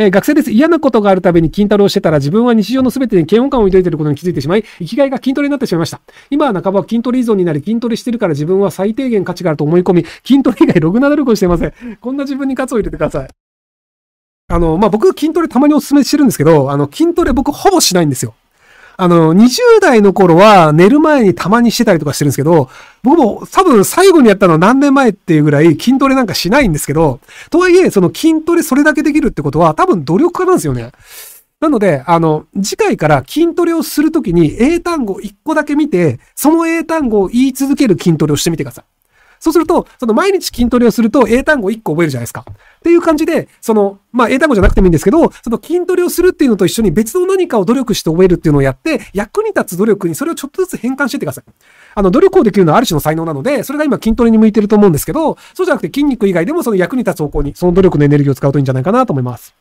えー、学生です。嫌なことがあるたびに筋トレをしてたら自分は日常の全てに嫌悪感を抱いていることに気づいてしまい、生きがいが筋トレになってしまいました。今は半ば筋トレ依存になり、筋トレしてるから自分は最低限価値があると思い込み、筋トレ以外ログな努力をしていません。こんな自分に価値を入れてください。あの、まあ、僕筋トレたまにお勧めしてるんですけど、あの、筋トレ僕ほぼしないんですよ。あの、20代の頃は寝る前にたまにしてたりとかしてるんですけど、僕も多分最後にやったのは何年前っていうぐらい筋トレなんかしないんですけど、とはいえ、その筋トレそれだけできるってことは多分努力家なんですよね。なので、あの、次回から筋トレをするときに英単語1個だけ見て、その英単語を言い続ける筋トレをしてみてください。そうすると、その毎日筋トレをすると英単語1個覚えるじゃないですか。っていう感じで、その、まあ英単語じゃなくてもいいんですけど、その筋トレをするっていうのと一緒に別の何かを努力して覚えるっていうのをやって、役に立つ努力にそれをちょっとずつ変換していってください。あの、努力をできるのはある種の才能なので、それが今筋トレに向いてると思うんですけど、そうじゃなくて筋肉以外でもその役に立つ方向に、その努力のエネルギーを使うといいんじゃないかなと思います。